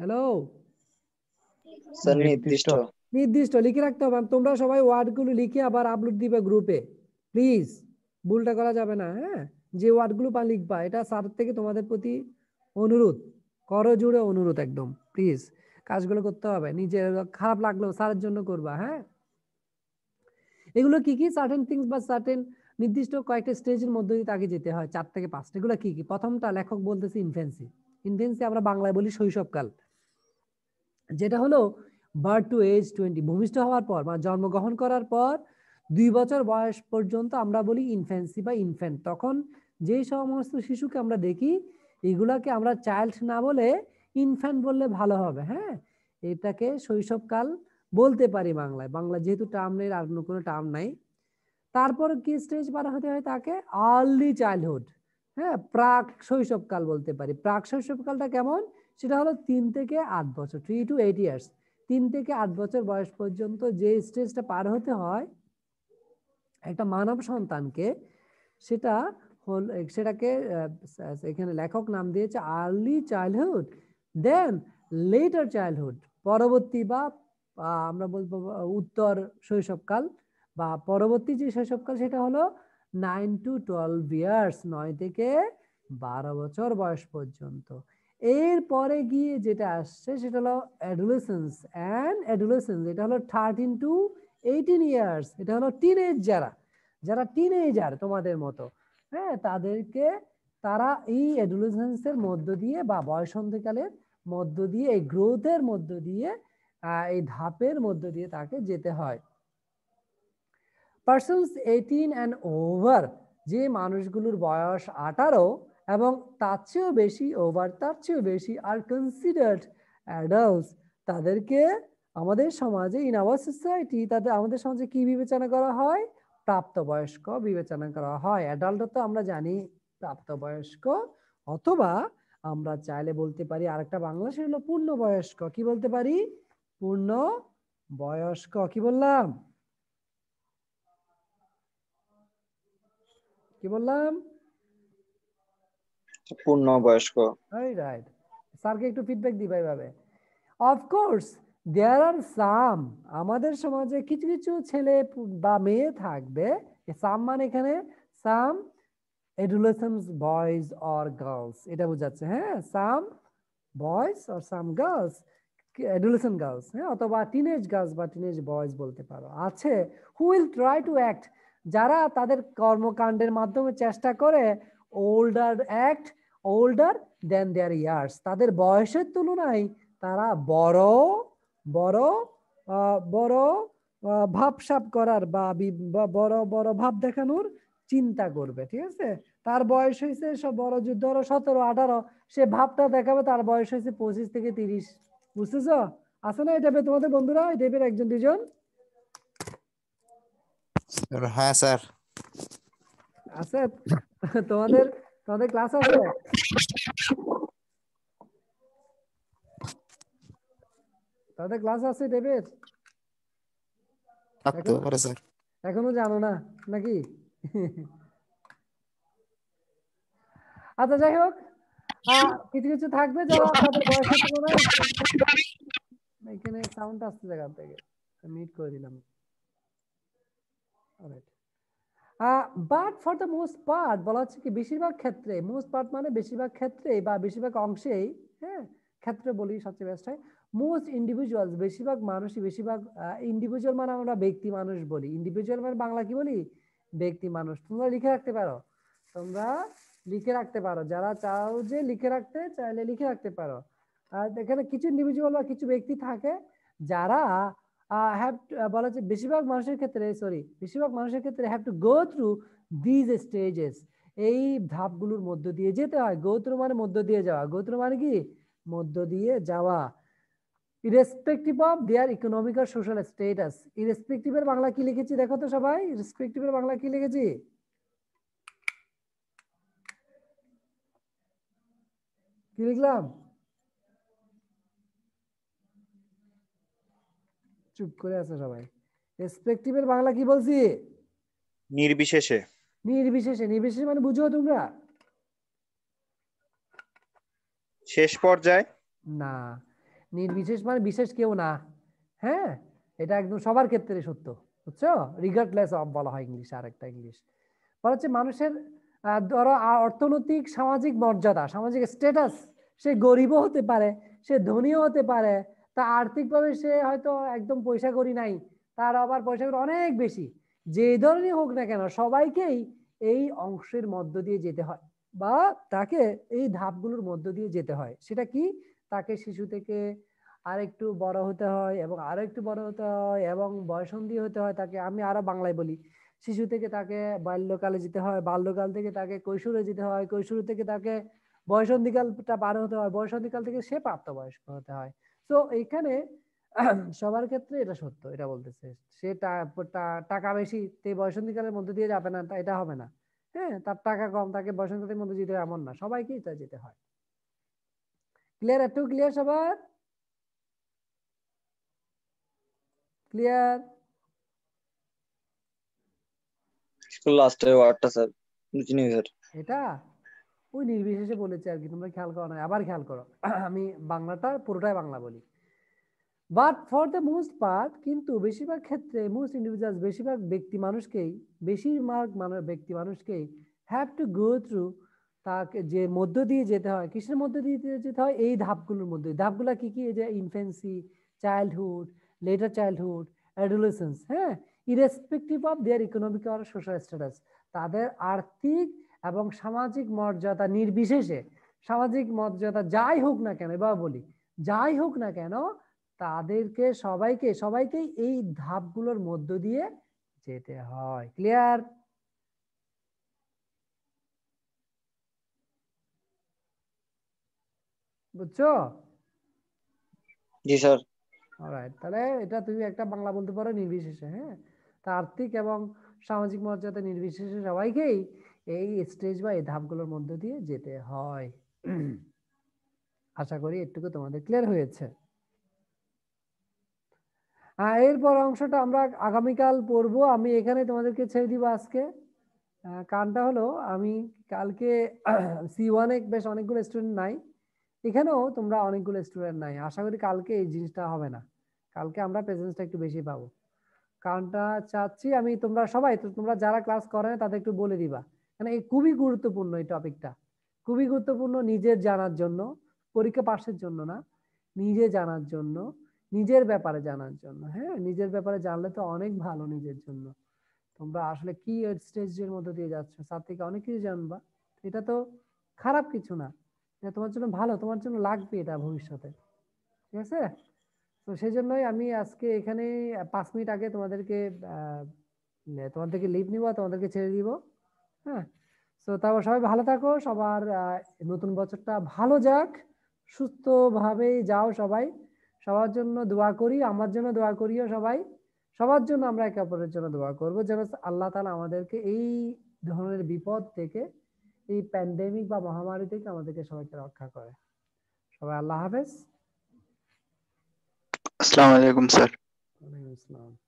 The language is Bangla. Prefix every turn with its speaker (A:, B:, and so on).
A: হ্যালো নির্দিষ্ট নির্দিষ্ট লিখে রাখতে হবে তোমরা সবাই ওয়ার্ড গুলো লিখে আবার আপলোড দিবে গ্রুপে প্লিজ ভুলটা করা যাবে না হ্যাঁ যে ওয়ার্ড গুলো লিখবা এটা স্যার থেকে তোমাদের প্রতি অনুরোধ করো জুড়ে অনুরোধ একদম প্লিজ কাজগুলো করতে হবে নিজের খারাপ লাগলো স্যারের জন্য করবা হ্যাঁ এগুলো কি কি সার্টেন থিংস বা সার্টেন নির্দিষ্ট কয়েকটা স্টেজের মধ্যে দিয়ে তাকে যেতে হয় চার থেকে পাঁচটা এগুলো কি কি প্রথমটা লেখক বলতেছে ইনফেন্সি ইনফেন্সি আমরা বাংলায় বলি শৈশবকাল যেটা হলো বার্থ টু এজ টোয়েন্টি ভূমিষ্ঠ হওয়ার পর মানে জন্মগ্রহণ করার পর দুই বছর বয়স পর্যন্ত আমরা বলি ইনফ্যান্সি বা ইনফ্যান্ট তখন যেই সমস্ত শিশুকে আমরা দেখি এগুলাকে আমরা চাইল্ড না বলে ইনফ্যান্ট বললে ভালো হবে হ্যাঁ এটাকে শৈশবকাল বলতে পারি বাংলায় বাংলা যেহেতু টার্ম নেই আর অন্য কোনো টার্ম নাই তারপর কি স্টেজ পার হতে হয় তাকে আর্লি চাইল্ডহুড হ্যাঁ প্রাক শৈশবকাল বলতে পারি প্রাক শৈশবকালটা কেমন সেটা হলো তিন থেকে আট বছর থ্রি টু এইট ইয়ার্স তিন থেকে আট বছর বয়স পর্যন্ত যে স্টেজটা পার হতে হয় একটা মানব সন্তানকে সেটা হল সেটাকে এখানে লেখক নাম দিয়েছে early childhood then later childhood পরবর্তী বা আমরা বলবো উত্তর শৈশবকাল বা পরবর্তী যে শৈশবকাল সেটা হলো নাইন টু টুয়েলভ ইয়ার্স নয় থেকে বারো বছর বয়স পর্যন্ত এরপরে গিয়ে যেটা আসছে সেটা হলো অ্যাডুলেশনস অ্যান্ড অ্যাডুলেশনস এটা হলো থার্টিন টু এইটিন ইয়ার্স এটা হলো টিনেজ যারা যারা টিনেজার তোমাদের মতো হ্যাঁ তাদেরকে তারা এই অ্যাডুলেসেন্সের মধ্য দিয়ে বা বয়সন্ধিকালের মধ্য দিয়ে এই গ্রোথের মধ্য দিয়ে এই ধাপের মধ্য দিয়ে তাকে যেতে হয় পার্সনস এইটিন অ্যান্ড ওভার যে মানুষগুলোর বয়স আঠারো এবং তার চেয়েও বেশি ওভার তার চেয়েও বেশি আর কনসিডার্ড অ্যাডাল্টস তাদেরকে আমাদের সমাজে ইন আওয়ার সোসাইটি তাদের আমাদের সমাজে কি বিবেচনা করা হয় প্রাপ্তবয়স্ক বিবেচনা করা হয় অ্যাডাল্ট তো আমরা জানি প্রাপ্তবয়স্ক অথবা আমরা চাইলে বলতে পারি আরেকটা বাংলা সে হলো পূর্ণ বয়স্ক কি বলতে পারি পূর্ণ বয়স্ক কি বললাম কি বললাম রাইট স্যারকে একটু ফিডব্যাক অফকোর্স দেয়ার আর সাম আমাদের সমাজে কিছু কিছু ছেলে বা মেয়ে থাকবে সাম মানে এখানে সাম adolescents boys or এটা বোঝাচ্ছে হ্যাঁ some boys or some girls হ্যাঁ অথবা টিনেজ গার্লস বা টিনেজ boys বলতে পারো আছে who will try to যারা তাদের কর্মকাণ্ডের মাধ্যমে চেষ্টা করে older act older than their years তাদের বয়সের তুলনায় তারা বড় বড় বড় ভাবসাব করার বা বড় বড় ভাব দেখানোর চিন্তা করবে ঠিক আছে তার বয়স হয়েছে সব বড় ধরো সতেরো আঠারো সে ভাবটা দেখাবে তার বয়স হয়েছে পঁচিশ থেকে তিরিশ বুঝতেছ আছে না এটা তোমাদের বন্ধুরা এই টাইপের একজন দুজন হ্যাঁ স্যার আছে আচ্ছা, তোমাদের তোমাদের ক্লাস আছে তোমাদের ক্লাস আছে দেবের এখনো জানো না নাকি আচ্ছা যাই হোক কিছু কিছু থাকবে যারা এখানে সাউন্ড আসছে জায়গা থেকে মিট করে দিলাম alright but for the most part বলা হচ্ছে কি বেশিরভাগ ক্ষেত্রে মোস্ট পার্ট মানে বেশিরভাগ ক্ষেত্রে বা বেশিরভাগ অংশেই হ্যাঁ ক্ষেত্রে বলি সবচেয়ে বেস্ট হয় মোস্ট ইন্ডিভিজুয়ালস বেশিরভাগ মানুষই বেশিরভাগ ইন্ডিভিজুয়াল মানে আমরা ব্যক্তি মানুষ বলি ইন্ডিভিজুয়াল মানে বাংলা কি বলি ব্যক্তি মানুষ তোমরা লিখে রাখতে পারো তোমরা লিখে রাখতে পারো যারা চাও যে লিখে রাখতে চাইলে লিখে রাখতে পারো আর এখানে কিছু ইন্ডিভিজুয়াল বা কিছু ব্যক্তি থাকে যারা হ্যাভ uh, uh, বলা হচ্ছে বেশিরভাগ মানুষের ক্ষেত্রে সরি বেশিরভাগ মানুষের ক্ষেত্রে have to go through these stages এই ধাপগুলোর মধ্য দিয়ে যেতে হয় গৌত্র মানে মধ্য দিয়ে যাওয়া গৌত্র মানে কি মধ্য দিয়ে যাওয়া ইরেসপেক্টিভ অফ দেয়ার ইকোনমিক আর সোশ্যাল স্টেটাস ইরেসপেক্টিভের বাংলা কি লিখেছি দেখো তো সবাই ইরেসপেক্টিভের বাংলা কি লিখেছি কি লিখলাম চুপ করে আছে সবাই রেসপেক্টিভের বাংলা কি বলছি নির্বিশেষে নির্বিশেষে নির্বিশেষে মানে বুঝো তোমরা শেষ পর্যায়ে না নির্বিশেষ মানে বিশেষ কেউ না হ্যাঁ এটা একদম সবার ক্ষেত্রে সত্য বুঝছো রিগার্ডলেস অফ বলা হয় ইংলিশ আর একটা ইংলিশ বলা হচ্ছে মানুষের ধরো অর্থনৈতিক সামাজিক মর্যাদা সামাজিক স্ট্যাটাস সে গরিবও হতে পারে সে ধনীও হতে পারে তা আর্থিকভাবে সে হয়তো একদম পয়সা করি নাই তার আবার পয়সা করি অনেক বেশি যে ধরনের হোক না কেন সবাইকেই এই অংশের মধ্য দিয়ে যেতে হয় বা তাকে এই ধাপগুলোর মধ্য দিয়ে যেতে হয় সেটা কি তাকে শিশু থেকে আর একটু বড় হতে হয় এবং আরো একটু বড় হতে হয় এবং বয়সন্ধি হতে হয় তাকে আমি আরো বাংলায় বলি শিশু থেকে তাকে বাল্যকালে যেতে হয় বাল্যকাল থেকে তাকে কৈশোরে যেতে হয় কৈশোর থেকে তাকে বয়সন্ধিকালটা পার হতে হয় বয়সন্ধিকাল থেকে সে প্রাপ্তবয়স্ক হতে হয় সো এইখানে সবার ক্ষেত্রে এটা সত্য এটা বলতেছে সে টাকা বেশি তে বয়সন্ধিকালের মধ্যে দিয়ে যাবে না এটা হবে না হ্যাঁ তার টাকা কম তাকে বয়সন্ধিকালের মধ্যে যেতে এমন না সবাইকেই তা যেতে হয় ক্লিয়ার একটু ক্লিয়ার সবার ক্লিয়ার লাস্টে ওয়ার্ডটা স্যার বুঝিনি স্যার এটা ওই নির্বিশেষে বলেছে আর কি তোমরা খেয়াল করো না আবার খেয়াল করো আমি বাংলাটা পুরোটাই বাংলা বলি but for the most part কিন্তু বেশিরভাগ ক্ষেত্রে মোস্ট ইন্ডিভিজুয়াল বেশিরভাগ ব্যক্তি মানুষকেই বেশিরভাগ মানুষ ব্যক্তি মানুষকেই হ্যাভ টু গো থ্রু তাকে যে মধ্য দিয়ে যেতে হয় কৃষ্ণের মধ্য দিয়ে যেতে হয় এই ধাপগুলোর মধ্যে ধাপগুলো কি কি এই যে infancy childhood later childhood adolescence হ্যাঁ ইরেসপেক্টিভ অফ দেয়ার ইকোনমিক আর সোশ্যাল স্ট্যাটাস তাদের আর্থিক এবং সামাজিক মর্যাদা নির্বিশেষে সামাজিক মর্যাদা যাই হোক না কেন এবার বলি যাই হোক না কেন তাদেরকে সবাইকে সবাইকে এই ধাপগুলোর মধ্য দিয়ে যেতে হয় ক্লিয়ার বুঝছো জি স্যার অলরাইট তাহলে এটা তুমি একটা বাংলা বলতে পারো নির্বিশেষে হ্যাঁ তা আর্থিক এবং সামাজিক মর্যাদা নির্বিশেষে সবাইকেই এই স্টেজ বা এই ধাপগুলোর মধ্য দিয়ে যেতে হয় আশা করি এটুকু তোমাদের ক্লিয়ার হয়েছে এরপর অংশটা আমরা আগামীকাল পড়ব আমি এখানে তোমাদেরকে ছেড়ে দিব আজকে কানটা হলো আমি কালকে সি ওয়ানে বেশ অনেকগুলো স্টুডেন্ট নাই এখানেও তোমরা অনেকগুলো স্টুডেন্ট নাই আশা করি কালকে এই জিনিসটা হবে না কালকে আমরা প্রেজেন্সটা একটু বেশি পাবো কারণটা চাচ্ছি আমি তোমরা সবাই তোমরা যারা ক্লাস করে তাদের একটু বলে দিবা মানে এই খুবই গুরুত্বপূর্ণ এই টপিকটা খুবই গুরুত্বপূর্ণ নিজের জানার জন্য পরীক্ষা পাশের জন্য না নিজে জানার জন্য নিজের ব্যাপারে জানার জন্য হ্যাঁ নিজের ব্যাপারে জানলে তো অনেক ভালো নিজের জন্য তোমরা আসলে কি স্টেজের মধ্যে দিয়ে যাচ্ছ তার থেকে অনেক কিছু জানবা এটা তো খারাপ কিছু না এটা তোমার জন্য ভালো তোমার জন্য লাগবে এটা ভবিষ্যতে ঠিক আছে তো সেই জন্যই আমি আজকে এখানে পাঁচ মিনিট আগে তোমাদেরকে তোমাদেরকে লিভ নিব তোমাদেরকে ছেড়ে দিব হ্যাঁ তো তারপর সবাই ভালো থাকো সবার নতুন বছরটা ভালো যাক সুস্থভাবেই যাও সবাই সবার জন্য দোয়া করি আমার জন্য দোয়া করিও সবাই সবার জন্য আমরা একে অপরের জন্য দোয়া করবো যেন আল্লাহ তালা আমাদেরকে এই ধরনের বিপদ থেকে এই প্যান্ডেমিক বা মহামারী থেকে আমাদেরকে সবাইকে রক্ষা করে সবাই আল্লাহ হাফেজ আসসালামু আলাইকুম স্যার ওয়ালাইকুম আসসালাম